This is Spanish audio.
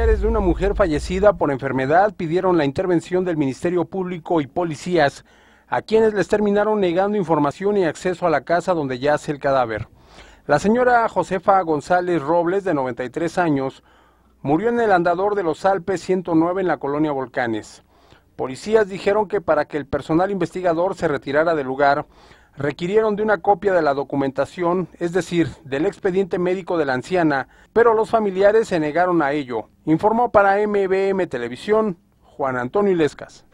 familiares de una mujer fallecida por enfermedad pidieron la intervención del Ministerio Público y policías, a quienes les terminaron negando información y acceso a la casa donde yace el cadáver. La señora Josefa González Robles, de 93 años, murió en el andador de los Alpes 109 en la colonia Volcanes. Policías dijeron que para que el personal investigador se retirara del lugar, requirieron de una copia de la documentación, es decir, del expediente médico de la anciana, pero los familiares se negaron a ello. Informó para MBM Televisión Juan Antonio Ilescas.